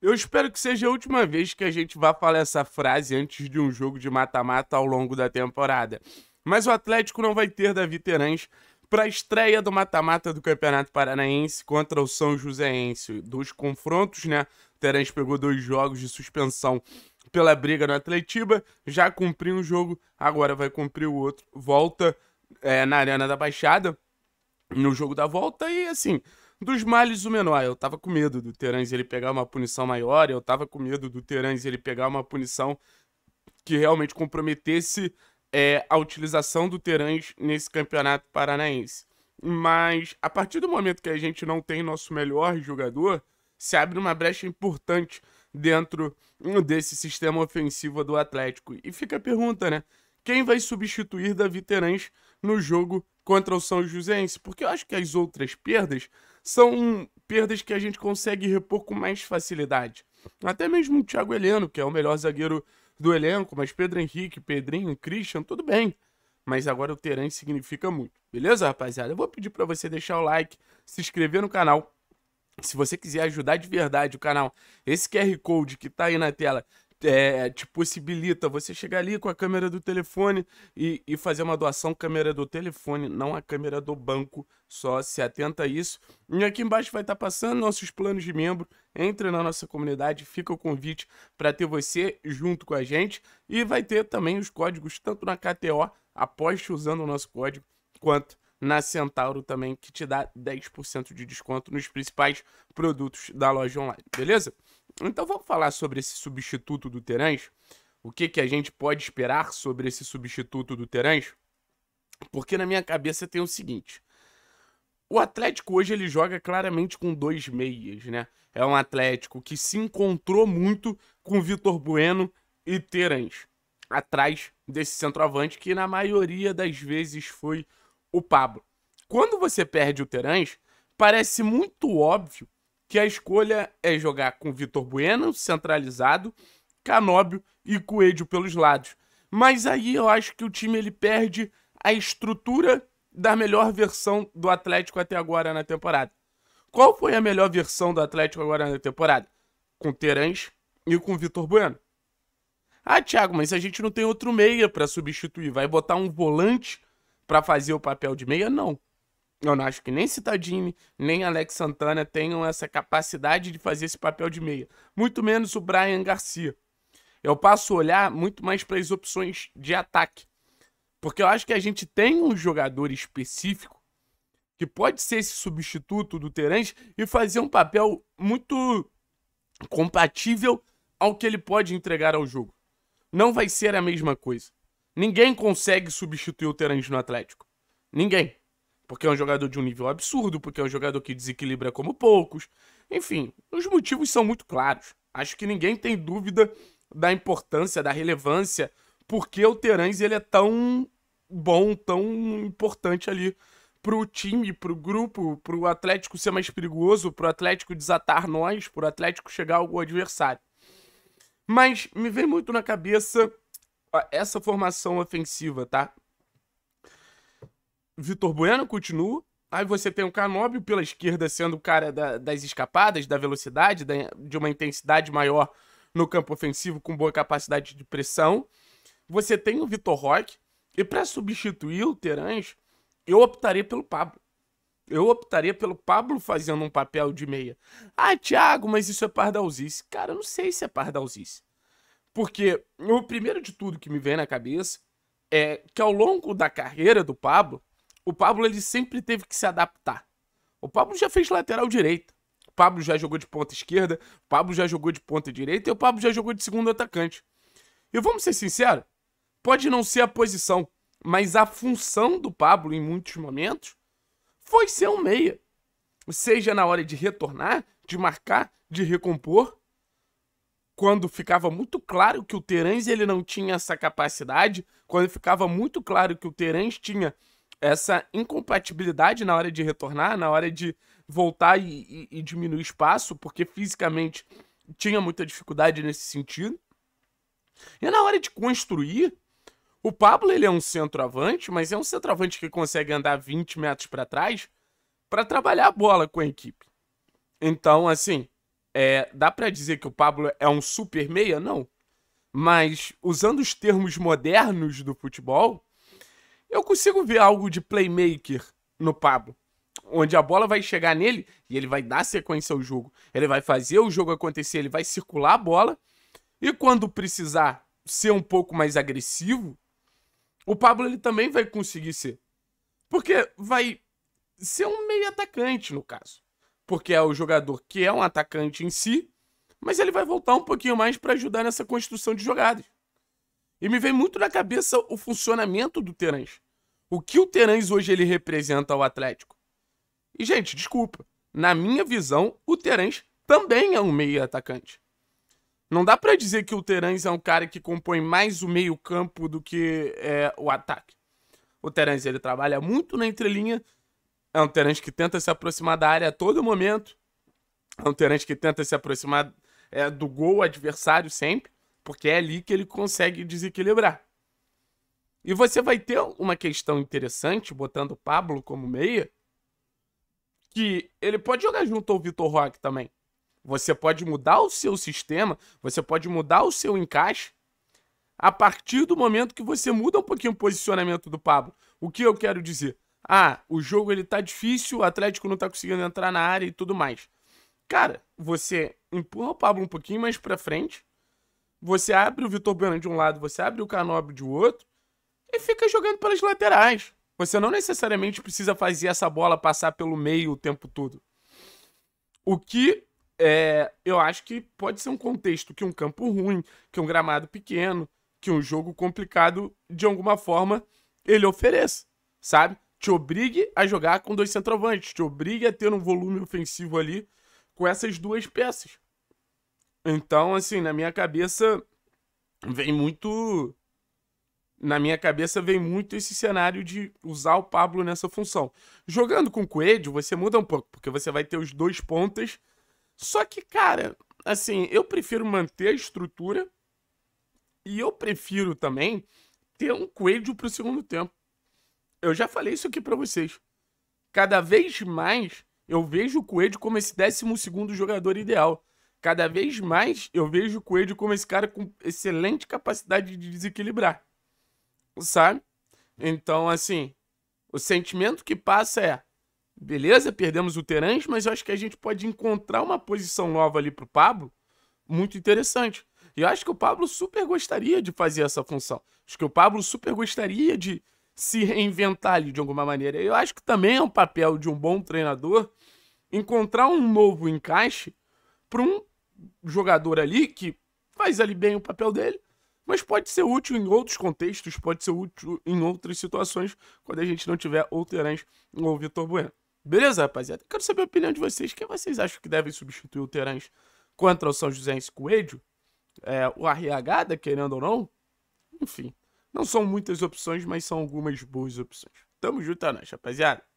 Eu espero que seja a última vez que a gente vá falar essa frase antes de um jogo de mata-mata ao longo da temporada. Mas o Atlético não vai ter Davi Terãs para a estreia do mata-mata do Campeonato Paranaense contra o São Joséense. Dos confrontos, né? Terãs pegou dois jogos de suspensão pela briga no Atletiba, já cumpriu um jogo, agora vai cumprir o outro. Volta é, na Arena da Baixada no jogo da volta e assim, dos males o menor. Eu tava com medo do Terãs ele pegar uma punição maior, eu tava com medo do Terãs ele pegar uma punição que realmente comprometesse é, a utilização do Terãs nesse campeonato paranaense. Mas a partir do momento que a gente não tem nosso melhor jogador, se abre uma brecha importante dentro desse sistema ofensivo do Atlético. E fica a pergunta, né? Quem vai substituir Davi Terãs no jogo contra o São Joséense? Porque eu acho que as outras perdas são perdas que a gente consegue repor com mais facilidade. Até mesmo o Thiago Heleno, que é o melhor zagueiro do elenco, mas Pedro Henrique, Pedrinho, Christian, tudo bem. Mas agora o Terence significa muito. Beleza, rapaziada? Eu vou pedir para você deixar o like, se inscrever no canal. Se você quiser ajudar de verdade o canal, esse QR Code que está aí na tela é, te possibilita você chegar ali com a câmera do telefone e, e fazer uma doação câmera do telefone, não a câmera do banco. Só se atenta a isso. E aqui embaixo vai estar tá passando nossos planos de membro. Entre na nossa comunidade, fica o convite para ter você junto com a gente. E vai ter também os códigos, tanto na KTO, aposte usando o nosso código, quanto na Centauro também, que te dá 10% de desconto nos principais produtos da loja online, beleza? Então vamos falar sobre esse substituto do Terãs? O que, que a gente pode esperar sobre esse substituto do Terãs? Porque na minha cabeça tem o seguinte. O Atlético hoje ele joga claramente com dois meias, né? É um Atlético que se encontrou muito com Vitor Bueno e Terãs. Atrás desse centroavante que na maioria das vezes foi o Pablo. Quando você perde o Terãs, parece muito óbvio que a escolha é jogar com Vitor Bueno centralizado, Canóbio e Coelho pelos lados. Mas aí eu acho que o time ele perde a estrutura da melhor versão do Atlético até agora na temporada. Qual foi a melhor versão do Atlético agora na temporada? Com Terãs e com Vitor Bueno. Ah, Thiago, mas a gente não tem outro meia para substituir. Vai botar um volante para fazer o papel de meia? Não. Eu não acho que nem Citadini, nem Alex Santana tenham essa capacidade de fazer esse papel de meia. Muito menos o Brian Garcia. Eu passo a olhar muito mais para as opções de ataque. Porque eu acho que a gente tem um jogador específico que pode ser esse substituto do Terence e fazer um papel muito compatível ao que ele pode entregar ao jogo. Não vai ser a mesma coisa. Ninguém consegue substituir o Terence no Atlético. Ninguém. Porque é um jogador de um nível absurdo, porque é um jogador que desequilibra como poucos. Enfim, os motivos são muito claros. Acho que ninguém tem dúvida da importância, da relevância, porque o Terãs ele é tão bom, tão importante ali pro time, pro grupo, pro Atlético ser mais perigoso, pro Atlético desatar nós, pro Atlético chegar ao adversário. Mas me vem muito na cabeça essa formação ofensiva, tá? Vitor Bueno continua. Aí você tem o Canóbio pela esquerda sendo o cara da, das escapadas, da velocidade, da, de uma intensidade maior no campo ofensivo, com boa capacidade de pressão. Você tem o Vitor Roque. E para substituir o Terãs, eu optaria pelo Pablo. Eu optaria pelo Pablo fazendo um papel de meia. Ah, Thiago, mas isso é pardalzice. Cara, eu não sei se é pardalzice. Porque o primeiro de tudo que me vem na cabeça é que ao longo da carreira do Pablo, o Pablo ele sempre teve que se adaptar. O Pablo já fez lateral direito. O Pablo já jogou de ponta esquerda. O Pablo já jogou de ponta direita. E o Pablo já jogou de segundo atacante. E vamos ser sinceros: pode não ser a posição, mas a função do Pablo em muitos momentos foi ser um meia. Seja na hora de retornar, de marcar, de recompor. Quando ficava muito claro que o Terãs ele não tinha essa capacidade, quando ficava muito claro que o Terãs tinha essa incompatibilidade na hora de retornar, na hora de voltar e, e, e diminuir espaço, porque fisicamente tinha muita dificuldade nesse sentido. E na hora de construir, o Pablo ele é um centroavante, mas é um centroavante que consegue andar 20 metros para trás para trabalhar a bola com a equipe. Então, assim, é, dá para dizer que o Pablo é um super meia? Não. Mas, usando os termos modernos do futebol, eu consigo ver algo de playmaker no Pablo, onde a bola vai chegar nele e ele vai dar sequência ao jogo. Ele vai fazer o jogo acontecer, ele vai circular a bola e quando precisar ser um pouco mais agressivo, o Pablo ele também vai conseguir ser. Porque vai ser um meio atacante no caso, porque é o jogador que é um atacante em si, mas ele vai voltar um pouquinho mais para ajudar nessa construção de jogadas. E me vem muito na cabeça o funcionamento do Terãs. O que o Terãs hoje ele representa ao Atlético. E, gente, desculpa. Na minha visão, o Terãs também é um meio atacante. Não dá para dizer que o Terãs é um cara que compõe mais o meio campo do que é, o ataque. O Terãs ele trabalha muito na entrelinha. É um Terãs que tenta se aproximar da área a todo momento. É um Terãs que tenta se aproximar é, do gol adversário sempre. Porque é ali que ele consegue desequilibrar. E você vai ter uma questão interessante, botando o Pablo como meia, que ele pode jogar junto ao Vitor Roque também. Você pode mudar o seu sistema, você pode mudar o seu encaixe a partir do momento que você muda um pouquinho o posicionamento do Pablo. O que eu quero dizer? Ah, o jogo ele tá difícil, o Atlético não tá conseguindo entrar na área e tudo mais. Cara, você empurra o Pablo um pouquinho mais para frente você abre o Vitor Bueno de um lado, você abre o Canobre de outro e fica jogando pelas laterais. Você não necessariamente precisa fazer essa bola passar pelo meio o tempo todo. O que é, eu acho que pode ser um contexto que um campo ruim, que um gramado pequeno, que um jogo complicado, de alguma forma, ele ofereça, sabe? Te obrigue a jogar com dois centroavantes, te obrigue a ter um volume ofensivo ali com essas duas peças. Então, assim, na minha cabeça vem muito. Na minha cabeça vem muito esse cenário de usar o Pablo nessa função. Jogando com o Coelho, você muda um pouco, porque você vai ter os dois pontas. Só que, cara, assim, eu prefiro manter a estrutura e eu prefiro também ter um Coelho pro segundo tempo. Eu já falei isso aqui para vocês. Cada vez mais eu vejo o Coelho como esse décimo segundo jogador ideal. Cada vez mais eu vejo o Coelho como esse cara com excelente capacidade de desequilibrar. Sabe? Então, assim, o sentimento que passa é: beleza, perdemos o Terãs, mas eu acho que a gente pode encontrar uma posição nova ali pro Pablo muito interessante. E eu acho que o Pablo super gostaria de fazer essa função. Acho que o Pablo super gostaria de se reinventar ali de alguma maneira. Eu acho que também é um papel de um bom treinador encontrar um novo encaixe para um jogador ali que faz ali bem o papel dele, mas pode ser útil em outros contextos, pode ser útil em outras situações, quando a gente não tiver ou Terãs ou Vitor Bueno. Beleza, rapaziada? Quero saber a opinião de vocês. Quem vocês acham que devem substituir o Terãs contra o São José Coelho? É, o RH querendo ou não? Enfim, não são muitas opções, mas são algumas boas opções. Tamo junto, é rapaziada.